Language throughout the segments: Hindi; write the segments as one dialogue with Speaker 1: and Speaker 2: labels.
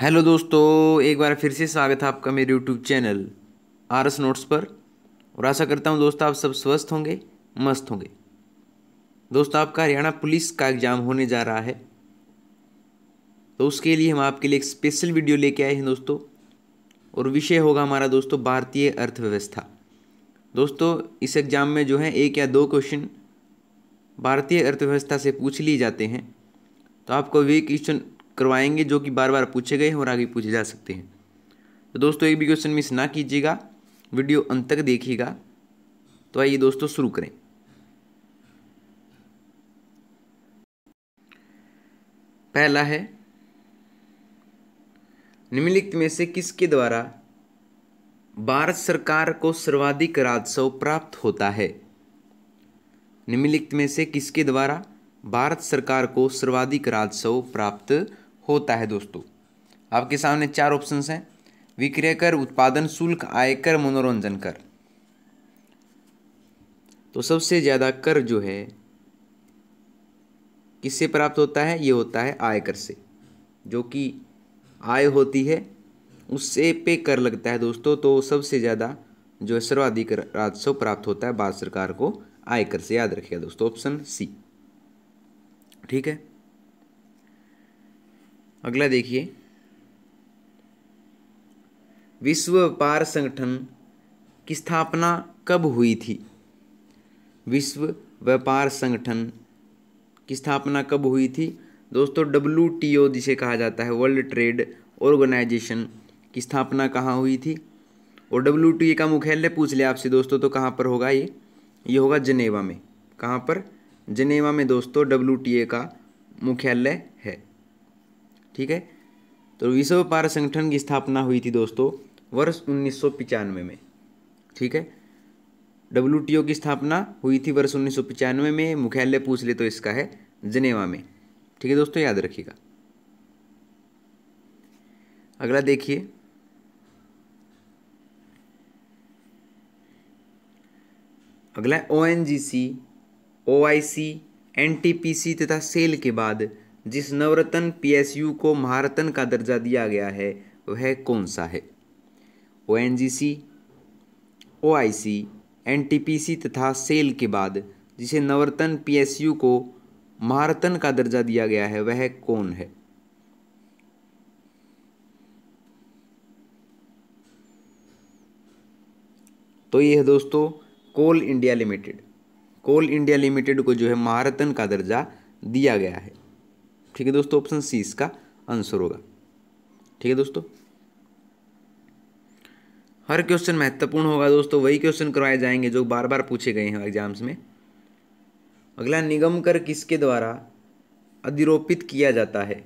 Speaker 1: हेलो दोस्तों एक बार फिर से स्वागत है आपका मेरे YouTube channel R S notes पर और आशा करता हूँ दोस्तों आप सब स्वस्थ होंगे मस्त होंगे दोस्तों आपका हरियाणा पुलिस का एग्ज़ाम होने जा रहा है तो उसके लिए हम आपके लिए एक स्पेशल वीडियो लेके आए हैं दोस्तों और विषय होगा हमारा दोस्तों भारतीय अर्थव्यवस्था दोस्तों इस एग्ज़ाम में जो है एक या दो क्वेश्चन भारतीय अर्थव्यवस्था से पूछ लिए जाते हैं तो आपको वे क्वेश्चन करवाएंगे जो कि बार बार पूछे गए हैं और आगे पूछे जा सकते हैं तो दोस्तों एक भी क्वेश्चन मिस ना कीजिएगा वीडियो अंत तक देखिएगा तो आइए दोस्तों शुरू करें पहला है निम्नलिखित में से किसके द्वारा भारत सरकार को सर्वाधिक राजस्व प्राप्त होता है निम्नलिखित में से किसके द्वारा भारत सरकार को सर्वाधिक राजस्व प्राप्त होता है दोस्तों आपके सामने चार ऑप्शंस हैं विक्रय कर उत्पादन शुल्क आयकर मनोरंजन कर तो सबसे ज़्यादा कर जो है किससे प्राप्त होता है ये होता है आयकर से जो कि आय होती है उससे पे कर लगता है दोस्तों तो सबसे ज़्यादा जो है सर्वाधिक राजस्व प्राप्त होता है भारत सरकार को आयकर से याद रखिएगा दोस्तों ऑप्शन सी ठीक है अगला देखिए विश्व व्यापार संगठन की स्थापना कब हुई थी विश्व व्यापार संगठन की स्थापना कब हुई थी दोस्तों डब्ल्यू टी ओ जिसे कहा जाता है वर्ल्ड ट्रेड ऑर्गेनाइजेशन की स्थापना कहाँ हुई थी और डब्ल्यू टी ए का मुख्यालय पूछ लिया आपसे दोस्तों तो कहाँ पर होगा ये ये होगा जनेवा में कहाँ पर जनेवा में दोस्तों डब्ल्यू टी ए का मुख्यालय है ठीक है तो विश्व व्यापार संगठन की स्थापना हुई थी दोस्तों वर्ष उन्नीस में ठीक है डब्ल्यू की स्थापना हुई थी वर्ष उन्नीस में मुख्यालय पूछ ले तो इसका है जनेवा में ठीक है दोस्तों याद रखिएगा अगला देखिए अगला O N G C O I C N T P C तथा सेल के बाद जिस नवरत्न पीएसयू को महारत्न का दर्जा दिया गया है वह कौन सा है O N G C O I C N T P C तथा सेल के बाद जिसे नवरत्न पीएसयू को महारत्न का दर्जा दिया गया है वह कौन है तो यह दोस्तों coal India limited coal India limited को जो है महारत्न का दर्जा दिया गया है ठीक है दोस्तों ऑप्शन सी इसका आंसर होगा ठीक है दोस्तों हर क्वेश्चन महत्वपूर्ण होगा दोस्तों वही क्वेश्चन करवाए जाएंगे जो बार बार पूछे गए हैं एग्जाम्स में अगला निगम कर किसके द्वारा अधिरोपित किया जाता है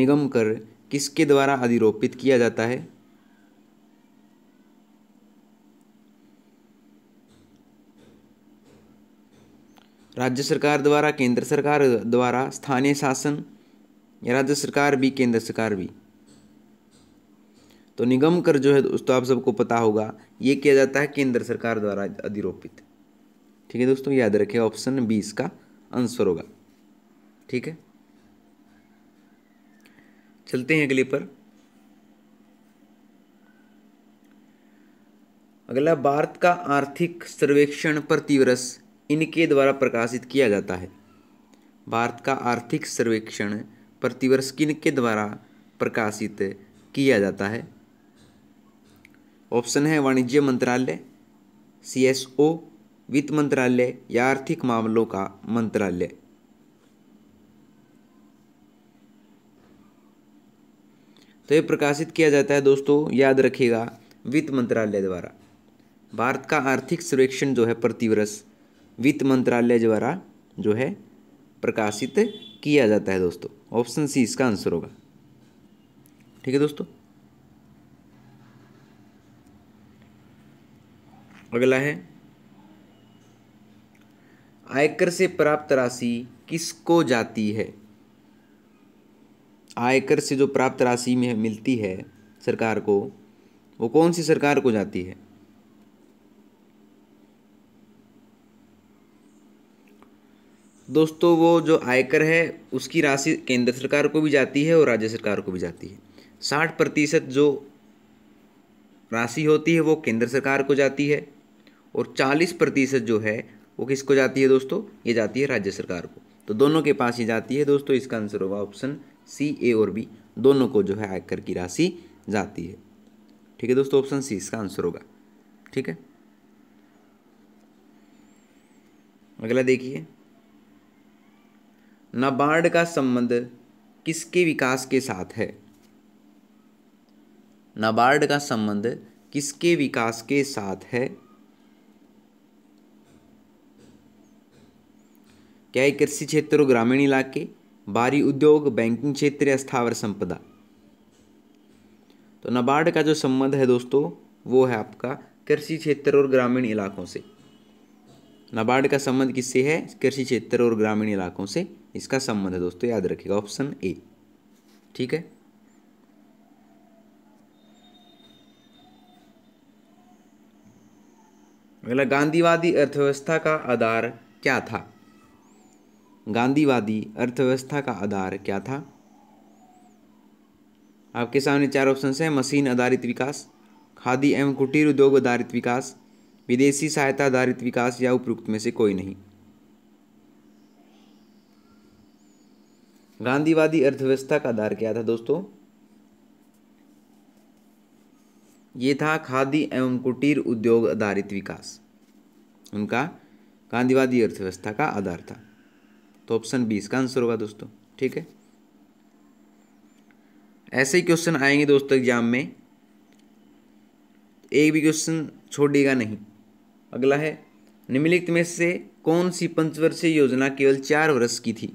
Speaker 1: निगम कर किसके द्वारा अधिरोपित किया जाता है राज्य सरकार द्वारा केंद्र सरकार द्वारा स्थानीय शासन या राज्य सरकार भी केंद्र सरकार भी तो निगम कर जो है दोस्तों आप सबको पता होगा ये किया जाता है केंद्र सरकार द्वारा अधिरोपित ठीक है दोस्तों याद रखिए ऑप्शन बी इसका आंसर होगा ठीक है चलते हैं अगले पर अगला भारत का आर्थिक सर्वेक्षण प्रतिवर्ष इनके द्वारा प्रकाशित किया जाता है भारत का आर्थिक सर्वेक्षण प्रतिवर्ष किन के द्वारा प्रकाशित किया जाता है ऑप्शन है वाणिज्य मंत्रालय सी एस ओ वित्त मंत्रालय या आर्थिक मामलों का मंत्रालय तो ये प्रकाशित किया जाता है दोस्तों याद रखिएगा वित्त मंत्रालय द्वारा भारत का आर्थिक सर्वेक्षण जो है प्रतिवर्ष वित्त मंत्रालय द्वारा जो है प्रकाशित किया जाता है दोस्तों ऑप्शन सी इसका आंसर होगा ठीक है दोस्तों अगला है आयकर से प्राप्त राशि किसको जाती है आयकर से जो प्राप्त राशि में मिलती है सरकार को वो कौन सी सरकार को जाती है दोस्तों वो जो आयकर है उसकी राशि केंद्र सरकार को भी जाती है और राज्य सरकार को भी जाती है साठ प्रतिशत जो राशि होती है वो केंद्र सरकार को जाती है और चालीस प्रतिशत जो है वो किसको जाती है दोस्तों ये जाती है राज्य सरकार को तो दोनों के पास ही जाती है दोस्तों इसका आंसर होगा ऑप्शन सी ए और बी दोनों को जो है आयकर की राशि जाती है ठीक है दोस्तों ऑप्शन सी इसका आंसर होगा ठीक है अगला देखिए नाबार्ड का संबंध किसके विकास के साथ है नाबार्ड का संबंध किसके विकास के साथ है क्या है कृषि क्षेत्र और ग्रामीण इलाके बाहरी उद्योग बैंकिंग क्षेत्र स्थावर संपदा तो नाबार्ड का जो संबंध है दोस्तों वो है आपका कृषि क्षेत्र और ग्रामीण इलाकों से नाबार्ड का संबंध किससे है कृषि क्षेत्र और ग्रामीण इलाकों से इसका संबंध है दोस्तों याद रखिएगा ऑप्शन ए ठीक है अगला गांधीवादी अर्थव्यवस्था का आधार क्या था गांधीवादी अर्थव्यवस्था का आधार क्या था आपके सामने चार ऑप्शन हैं मशीन आधारित विकास खादी एवं कुटीर उद्योग आधारित विकास विदेशी सहायता आधारित विकास या उपयुक्त में से कोई नहीं गांधीवादी अर्थव्यवस्था का आधार क्या था दोस्तों ये था खादी एवं कुटीर उद्योग आधारित विकास उनका गांधीवादी अर्थव्यवस्था का आधार था तो ऑप्शन बीस का आंसर होगा दोस्तों ठीक है ऐसे ही क्वेश्चन आएंगे दोस्तों एग्जाम में एक भी क्वेश्चन छोड़ेगा नहीं अगला है निम्नलिखित में से कौन सी पंचवर्षीय योजना केवल चार वर्ष की थी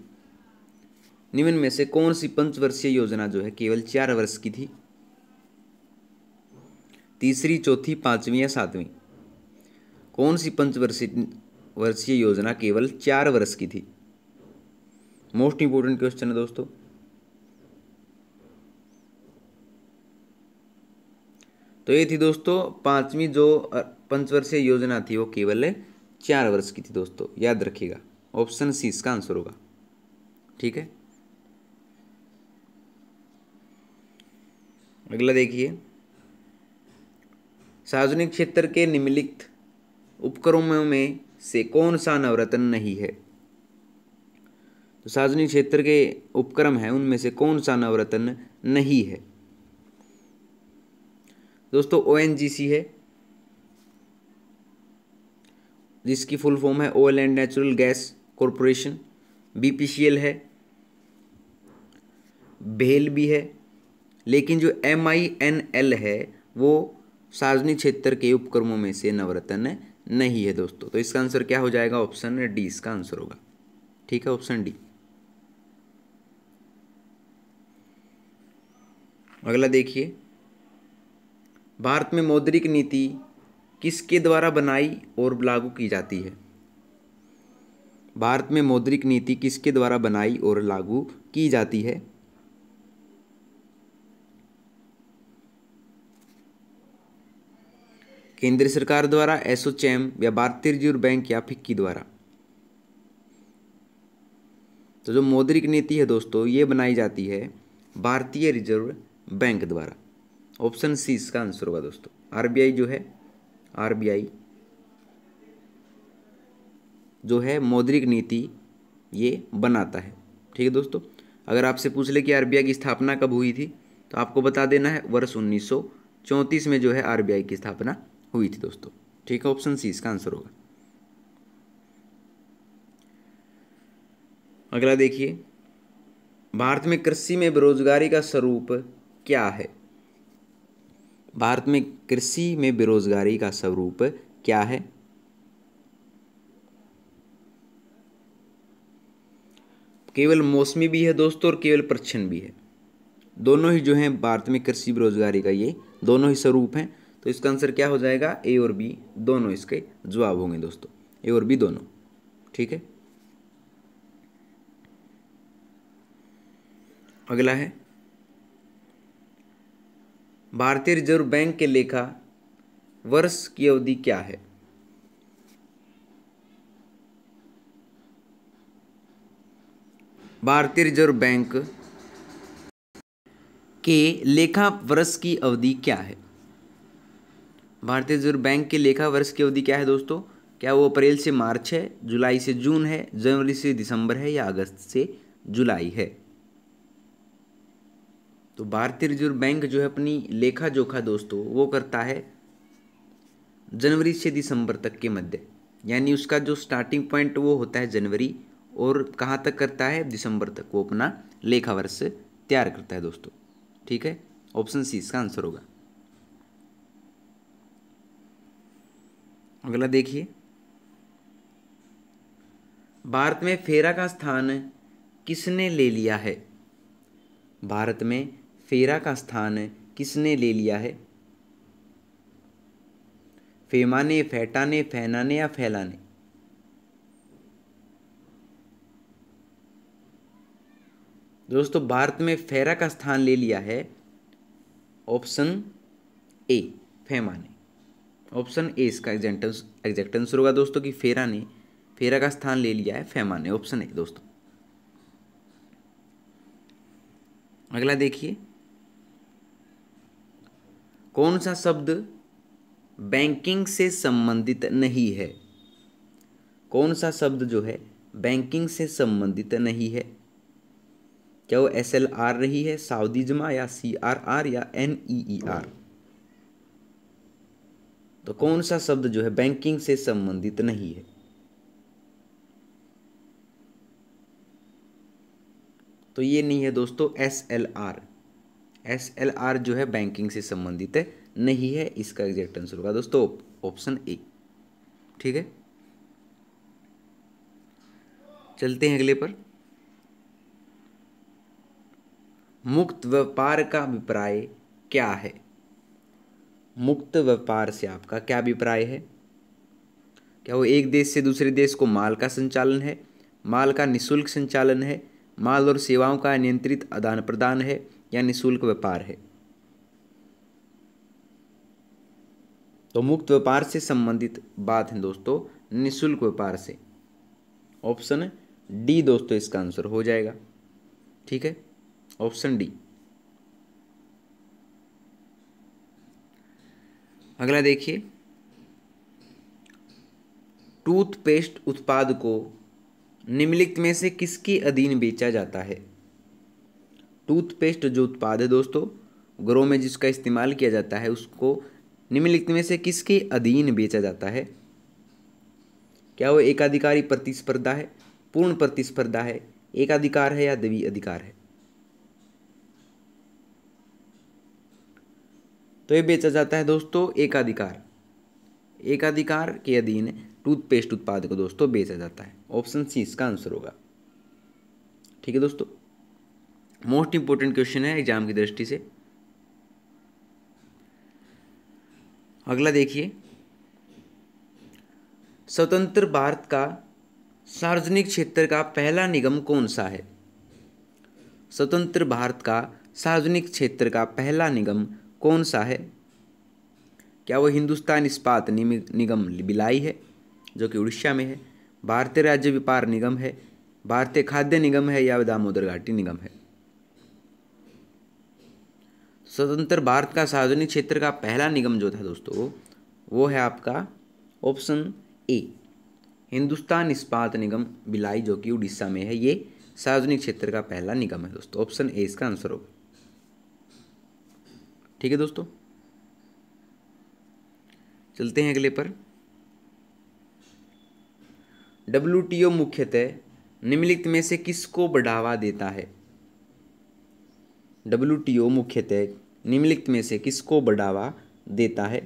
Speaker 1: निम्न में से कौन सी पंचवर्षीय योजना जो है केवल चार वर्ष की थी तीसरी चौथी पांचवी या सातवीं कौन सी पंचवर्षीय वर्षीय योजना केवल चार वर्ष की थी मोस्ट इंपोर्टेंट क्वेश्चन है दोस्तों तो ये थी दोस्तों पांचवी जो पंचवर्षीय योजना थी वो केवल चार वर्ष की थी दोस्तों याद रखिएगा ऑप्शन सी इसका आंसर होगा ठीक है अगला देखिए सार्वजनिक क्षेत्र के निम्नलिखित उपक्रमों में से कौन सा नवरत्न नहीं है तो सार्वजनिक क्षेत्र के उपक्रम हैं उनमें से कौन सा नवरत्न नहीं है दोस्तों ओ है जिसकी फुल फॉर्म है oil and natural gas corporation BPCL है भेल भी है लेकिन जो एम आई एन एल है वो सार्वजनिक क्षेत्र के उपक्रमों में से नवरत्न नहीं है दोस्तों तो इसका आंसर क्या हो जाएगा ऑप्शन डी इसका आंसर होगा ठीक है ऑप्शन डी अगला देखिए भारत में मौद्रिक नीति किसके द्वारा बनाई और लागू की जाती है भारत में मौद्रिक नीति किसके द्वारा बनाई और लागू की जाती है केंद्र सरकार द्वारा एसोचैम या भारतीय रिजर्व बैंक या फिक्की द्वारा तो जो मौद्रिक नीति है दोस्तों ये बनाई जाती है भारतीय रिजर्व बैंक द्वारा ऑप्शन सी इसका आंसर होगा दोस्तों आरबीआई जो है आरबीआई जो है मौद्रिक नीति ये बनाता है ठीक है दोस्तों अगर आपसे पूछ ले कि आरबीआई की स्थापना कब हुई थी तो आपको बता देना है वर्ष उन्नीस में जो है आरबीआई की स्थापना हुई थी दोस्तों ठीक है ऑप्शन सी इसका आंसर होगा अगला देखिए भारत में कृषि में बेरोजगारी का स्वरूप क्या है भारत में कृषि में बेरोजगारी का स्वरूप क्या है केवल मौसमी भी है दोस्तों और केवल प्रच्छन भी है दोनों ही जो हैं भारत में कृषि बेरोजगारी का ये दोनों ही स्वरूप हैं तो इसका आंसर क्या हो जाएगा ए और बी दोनों इसके जवाब होंगे दोस्तों ए और बी दोनों ठीक है अगला है भारतीय रिजर्व बैंक के लेखा वर्ष की अवधि क्या है भारतीय रिजर्व बैंक के लेखा वर्ष की अवधि क्या है भारतीय रिजर्व बैंक के लेखा वर्ष की अवधि क्या है दोस्तों क्या वो अप्रैल से मार्च है जुलाई से जून है जनवरी से दिसंबर है या अगस्त से जुलाई है तो भारतीय रिजर्व बैंक जो है अपनी लेखा जोखा दोस्तों वो करता है जनवरी से दिसंबर तक के मध्य यानी उसका जो स्टार्टिंग पॉइंट वो होता है जनवरी और कहाँ तक करता है दिसंबर तक वो अपना लेखा वर्ष तैयार करता है दोस्तों ठीक है ऑप्शन सी इसका आंसर होगा अगला देखिए भारत में फेरा का स्थान किसने ले लिया है भारत में फेरा का स्थान किसने ले लिया है फेमाने फैटाने फैनाने या फैलाने दोस्तों भारत में फेरा का स्थान ले लिया है ऑप्शन ए फैमाने ऑप्शन ए इसका एग्जैक्ट एग्जैक्ट आंसर होगा दोस्तों कि फेरा ने फेरा का स्थान ले लिया है फेमा ने ऑप्शन ए दोस्तों अगला देखिए कौन सा शब्द बैंकिंग से संबंधित नहीं है कौन सा शब्द जो है बैंकिंग से संबंधित नहीं है क्या वो एस एल आर रही है साउदी जमा या सी आर आर या एन ई ई आर तो कौन सा शब्द जो है बैंकिंग से संबंधित नहीं है तो ये नहीं है दोस्तों S L R S L R जो है बैंकिंग से संबंधित है नहीं है इसका एग्जैक्ट आंसर होगा दोस्तों ऑप्शन ए ठीक है चलते हैं अगले पर मुक्त व्यापार का अभिप्राय क्या है मुक्त व्यापार से आपका क्या अभिप्राय है क्या वो एक देश से दूसरे देश को माल का संचालन है माल का निशुल्क संचालन है माल और सेवाओं का नियंत्रित आदान प्रदान है या निशुल्क व्यापार है तो मुक्त व्यापार से संबंधित बात है दोस्तों निशुल्क व्यापार से ऑप्शन डी दोस्तों इसका आंसर हो जाएगा ठीक है ऑप्शन डी अगला देखिए टूथपेस्ट उत्पाद को निम्नलिखित में से किसके अधीन बेचा जाता है टूथपेस्ट जो उत्पाद है दोस्तों घरों में जिसका इस्तेमाल किया जाता है उसको निम्नलिखित में से किसके अधीन बेचा जाता है क्या वो एकाधिकारी प्रतिस्पर्धा है पूर्ण प्रतिस्पर्धा है एकाधिकार है या द्वि अधिकार है तो ये बेचा जाता है दोस्तों एकाधिकार एकाधिकार के अधीन टूथपेस्ट उत्पाद को दोस्तों बेचा जाता है ऑप्शन सी इसका आंसर होगा ठीक है दोस्तों मोस्ट इंपॉर्टेंट क्वेश्चन है एग्जाम की दृष्टि से अगला देखिए स्वतंत्र भारत का सार्वजनिक क्षेत्र का पहला निगम कौन सा है स्वतंत्र भारत का सार्वजनिक क्षेत्र का पहला निगम कौन सा है क्या वो हिंदुस्तान इस्पात निगम बिलाई है जो कि उड़ीसा में है भारतीय राज्य व्यापार निगम है भारतीय खाद्य निगम है या दामोदर घाटी निगम है स्वतंत्र भारत का सार्वजनिक क्षेत्र का पहला निगम जो था दोस्तों वो है आपका ऑप्शन ए हिंदुस्तान इस्पात निगम बिलाई जो कि उड़ीसा में है ये सार्वजनिक क्षेत्र का पहला निगम है दोस्तों ऑप्शन ए इसका आंसर होगा ठीक है दोस्तों चलते हैं अगले पर डब्ल्यू टी ओ मुख्यतः निम्नलिखित में से किसको बढ़ावा देता है डब्ल्यू टी ओ मुख्यतः निम्नलिखित में से किसको बढ़ावा देता है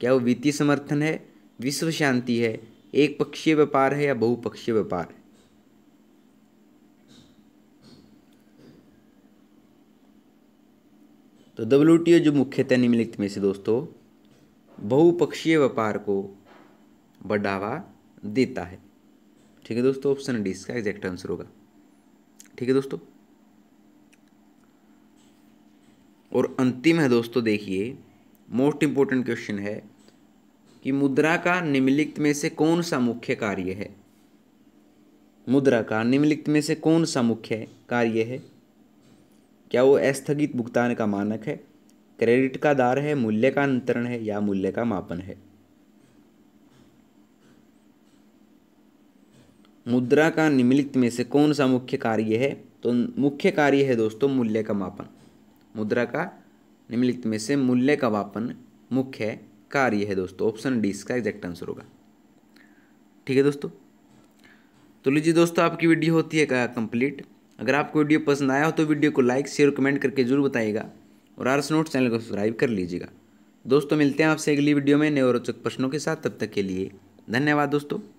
Speaker 1: क्या वो वित्तीय समर्थन है विश्व शांति है एक पक्षीय व्यापार है या बहुपक्षीय व्यापार है तो डब्ल्यू जो मुख्यतः निम्नलिखित में से दोस्तों बहुपक्षीय व्यापार को बढ़ावा देता है ठीक है दोस्तों ऑप्शन डी इसका एग्जैक्ट आंसर होगा ठीक है दोस्तों और अंतिम है दोस्तों देखिए मोस्ट इम्पोर्टेंट क्वेश्चन है कि मुद्रा का निम्नलिखित में से कौन सा मुख्य कार्य है मुद्रा का निम्नलिखित में से कौन सा मुख्य कार्य है क्या वो अस्थगित भुगतान का मानक है क्रेडिट का दार है मूल्य का अंतरण है या मूल्य का मापन है मुद्रा का निम्नलिखित में से कौन सा मुख्य कार्य है तो मुख्य कार्य है दोस्तों मूल्य का मापन मुद्रा का निम्नलिखित में से मूल्य का मापन मुख्य कार्य है दोस्तों ऑप्शन डी इसका एग्जैक्ट आंसर होगा ठीक है दोस्तों तो लीजिए दोस्तों आपकी वीडियो होती है कंप्लीट अगर आपको वीडियो पसंद आया हो तो वीडियो को लाइक शेयर कमेंट करके जरूर बताइएगा और आरस नोट चैनल को सब्सक्राइब कर लीजिएगा दोस्तों मिलते हैं आपसे अगली वीडियो में नए और रोचक प्रश्नों के साथ तब तक के लिए धन्यवाद दोस्तों